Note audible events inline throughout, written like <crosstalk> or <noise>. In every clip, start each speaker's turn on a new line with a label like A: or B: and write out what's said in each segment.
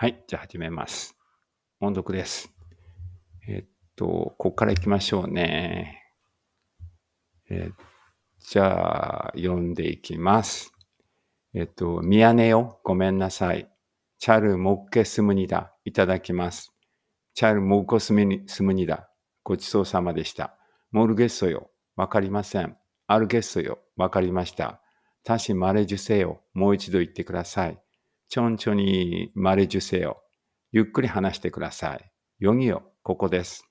A: はい、じゃあ始めます。音読です。えっと、ここから行きましょうね。えじゃあ、読んでいきます。えっと、ミヤネよ、ごめんなさい。チャルモッケスムニダ、いただきます。チャルモッコスムニダ、ごちそうさまでした。モルゲッソよ、わかりません。アルゲッソよ、わかりました。たしまれじゅせよ、もう一度言ってください。ちょんちょにれじゅせよ。ゆっくり話してください。よぎよ、ここです。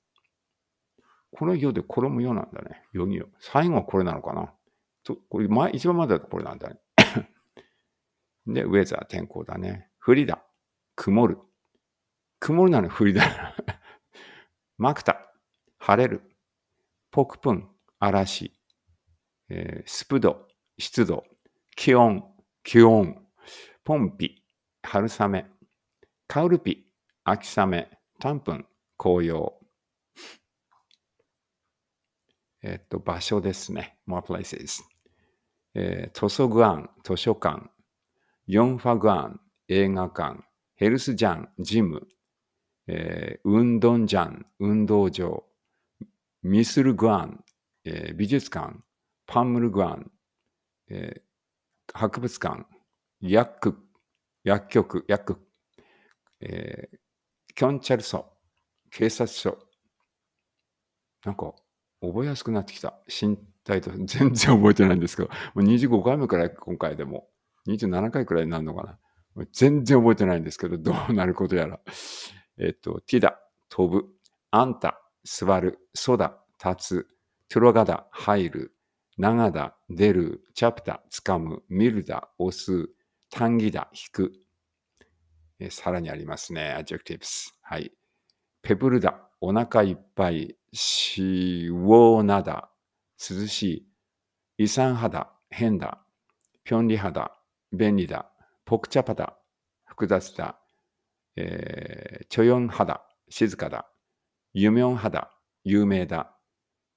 A: この行でこれもよなんだね。よぎよ。最後はこれなのかなとこれ前一番までだとこれなんだね。<coughs> で、ウェザー、天候だね。降りだ。曇る。曇るなの降りだ。<laughs> マクタ、晴れる。ポクプン、嵐。えー、スプド、湿度。気温、気温。ポンピ、春雨、カウルピ、秋雨、タンプン、紅葉。えっと、場所ですね。more places。えー、グアン、図書館、ヨンファグアン、映画館、ヘルスジャン、ジム、えー、運動ジャン、運動場、ミスルグアン、えー、美術館、パンムルグアン、えー、博物館、ヤック薬局、薬、えー、キョンチャルソ、警察署。なんか、覚えやすくなってきた。身体と、<laughs> 全然覚えてないんですけど、もう25回目くらい、今回でも。27回くらいになるのかな。全然覚えてないんですけど、どうなることやら。えっと、ティダ、飛ぶ、あんた、座る、ソダ、立つ、トゥロガダ、入る、長田、出る、チャプタ、つかむ、見るだ、押す、単義だ、引く。えさらにありますね、adjectives。はい。ペブルだ、お腹いっぱい。しおなだ、涼しい。遺産肌、変だ。ぴょんり肌、便利だ。ポクチャパだ、複雑だ。えー、チョヨン静かだ。ユミョン肌、有名だ。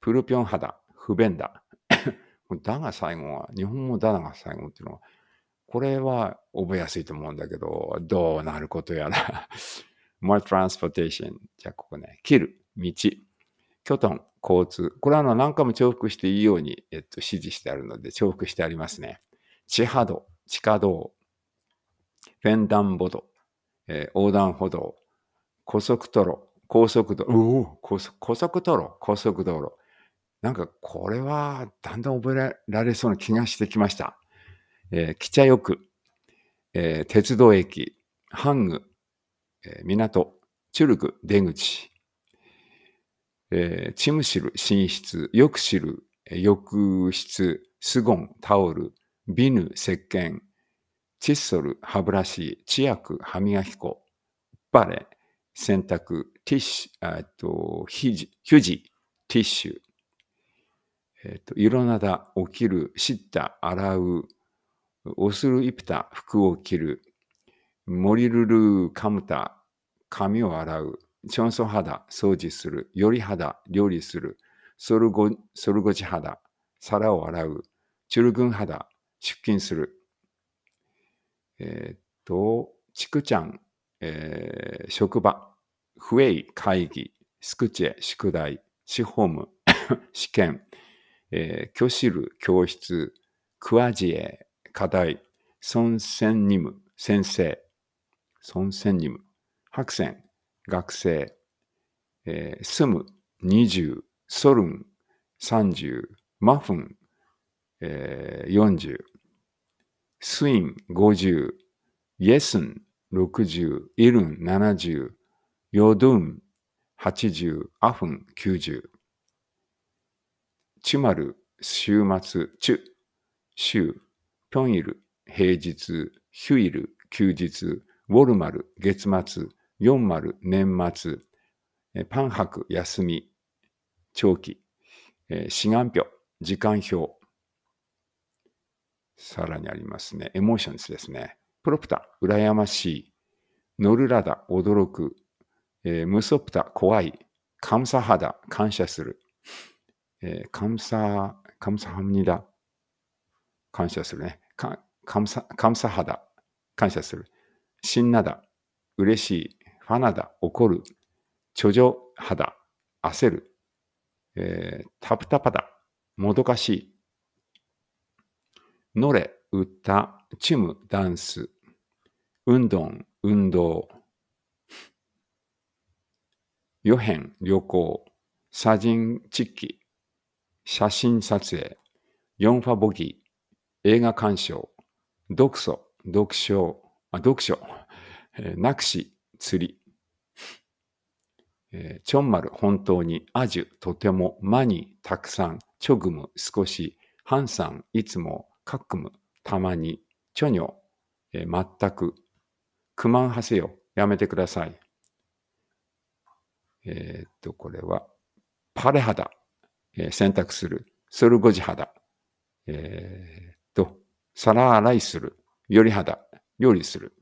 A: プルぴょん肌、不便だ。<coughs> だが最後は、日本語だが最後っていうのは、これは覚えやすいと思うんだけど、どうなることやら。more <laughs> transportation。じゃあ、ここね。切る。道。拠点トン。交通。これはあの何回も重複していいように、えっと、指示してあるので、重複してありますね。地波道。地下道。フェンダンボド。えー、横断歩道。高速道路。高速道路。高速高速道路。高速道路。なんかこれはだんだん覚えられそうな気がしてきました。えー、キチえー、鉄道駅、ハング、えー、港、チュルク、出口、えー、チムシル、寝室、よく知る、浴室、スゴン、タオル、ビヌ、石鹸、チッソル、歯ブラシ、チアク、歯磨き粉、バレ、洗濯、ティッシュ、えっと、ヒジ、ヒュジ、ティッシュ、えっと、いろなだ、起きる、知った、洗う、オスルイプタ、服を着る。モリルルーカムタ、髪を洗う。チョンソ肌、掃除する。より肌、料理する。ソルゴソルゴチ肌、皿を洗う。チュルグン肌、出勤する。えー、っと、チクちゃん、えー、職場。フえ、イ、会議。スクチェ、宿題。シホーム、<laughs> 試験。えー、教師ル、教室。クワジエ、課題、孫仙任務、先生、孫仙任務、白線、学生、えー、住む、二十、ソルン、三十、マフン、えー、スイン、五十、イエスン、六十、イルン、七十、ヨドゥン、八十、アフン、九十、チュマル、週末、チュ、週、ピョンイル、平日、ヒュイル、休日、ウォルマル、月末、ヨンマル、年末、パン博、休み、長期、志願表、時間表。さらにありますね。エモーションズですね。プロプタ、羨ましい。ノルラダ、驚く。えー、ムソプタ、怖い。カムサハダ、感謝する。えー、カムサ、カムサハムニダ、感謝するね。か、かむさ、か感謝する。しんなだ。嬉しい。ファナだ。怒る。ちょじょはだ。焦る。えー、タプタパだ。もどかしい。のれ、歌、チム、ダンス。運動、運動。予変、旅行。写真、チッキ。写真撮影。ヨンファボギー。映画鑑賞、読書、読書、あ読書、えー、なくし、釣り、えー、ちょんまる、本当に、あじゅ、とても、まに、たくさん、ちょぐむ、少し、はんさん、いつも、かっくむ、たまに、ちょにょ、えー、たく、くまんはせよ、やめてください。えー、っと、これは、パレ肌、えー、選択する、ソルゴジ肌、えー、皿洗いする、より肌、料理する。